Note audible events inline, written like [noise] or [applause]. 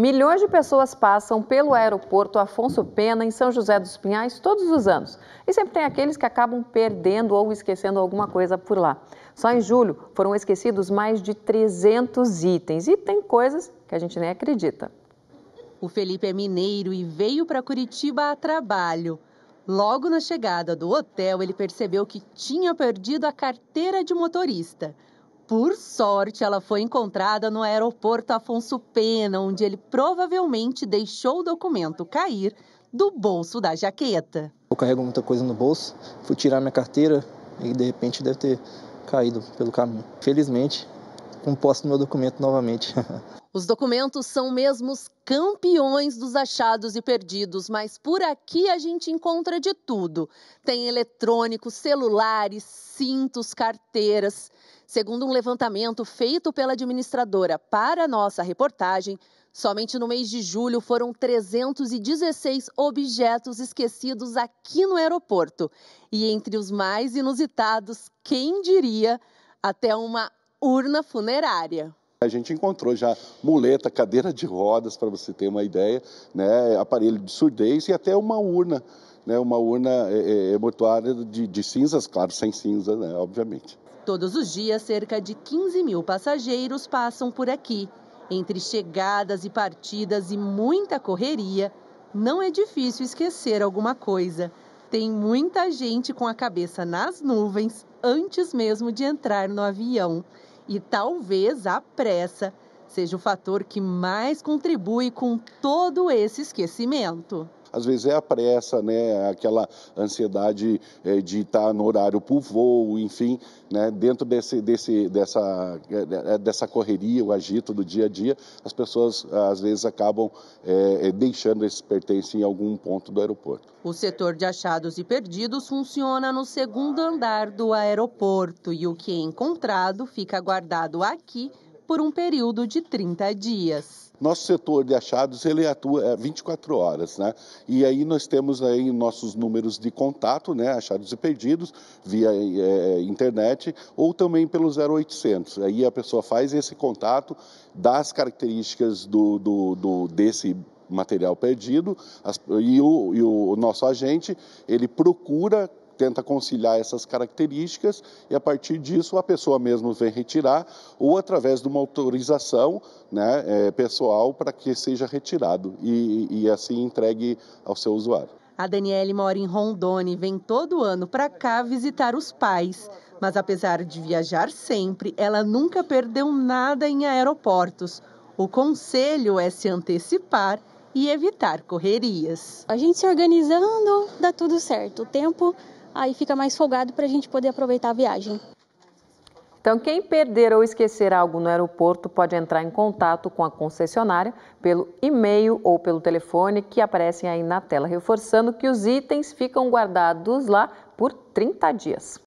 Milhões de pessoas passam pelo aeroporto Afonso Pena, em São José dos Pinhais, todos os anos. E sempre tem aqueles que acabam perdendo ou esquecendo alguma coisa por lá. Só em julho foram esquecidos mais de 300 itens. E tem coisas que a gente nem acredita. O Felipe é mineiro e veio para Curitiba a trabalho. Logo na chegada do hotel, ele percebeu que tinha perdido a carteira de motorista. Por sorte, ela foi encontrada no aeroporto Afonso Pena, onde ele provavelmente deixou o documento cair do bolso da jaqueta. Eu carrego muita coisa no bolso, fui tirar minha carteira e de repente deve ter caído pelo caminho. Felizmente, composto meu documento novamente. [laughs] Os documentos são mesmo os campeões dos achados e perdidos, mas por aqui a gente encontra de tudo. Tem eletrônicos, celulares, cintos, carteiras. Segundo um levantamento feito pela administradora para nossa reportagem, Somente no mês de julho foram 316 objetos esquecidos aqui no aeroporto. E entre os mais inusitados, quem diria, até uma urna funerária. A gente encontrou já muleta, cadeira de rodas, para você ter uma ideia, né, aparelho de surdez e até uma urna, né, uma urna é, é, é mortuária de, de, cinzas, claro, sem cinza, né, obviamente. Todos os dias, cerca de 15 mil passageiros passam por aqui. Entre chegadas e partidas e muita correria, não é difícil esquecer alguma coisa. Tem muita gente com a cabeça nas nuvens antes mesmo de entrar no avião. E talvez a pressa seja o fator que mais contribui com todo esse esquecimento às vezes é a pressa, né, aquela ansiedade é, de estar tá no horário para o voo, enfim, né, dentro desse, desse, dessa, eh, dessa correria, o agito do dia a dia, as pessoas às vezes acabam é, deixando esses pertences em algum ponto do aeroporto. O setor de achados e perdidos funciona no segundo andar do aeroporto e o que é encontrado fica guardado aqui por um período de 30 dias. Nosso setor de achados, ele atua 24 é, horas, né? E aí nós temos aí nossos números de contato, né? Achados e perdidos via é, internet ou também pelo 0800. Aí a pessoa faz esse contato, dá as características do, do, do desse material perdido as, e, o, e o nosso agente, ele procura tenta conciliar essas características e a partir disso a pessoa mesmo vem retirar ou através de uma autorização né, é, pessoal para que seja retirado e, e assim entregue ao seu usuário. A Daniele mora em Rondônia e vem todo ano para cá visitar os pais. Mas apesar de viajar sempre, ela nunca perdeu nada em aeroportos. O conselho é se antecipar e evitar correrias. A gente se organizando, dá tudo certo. O tempo aí fica mais folgado para a gente poder aproveitar a viagem. Então, quem perder ou esquecer algo no aeroporto pode entrar em contato com a concessionária pelo e-mail ou pelo telefone que aparecem aí na tela, reforçando que os itens ficam guardados lá por 30 dias.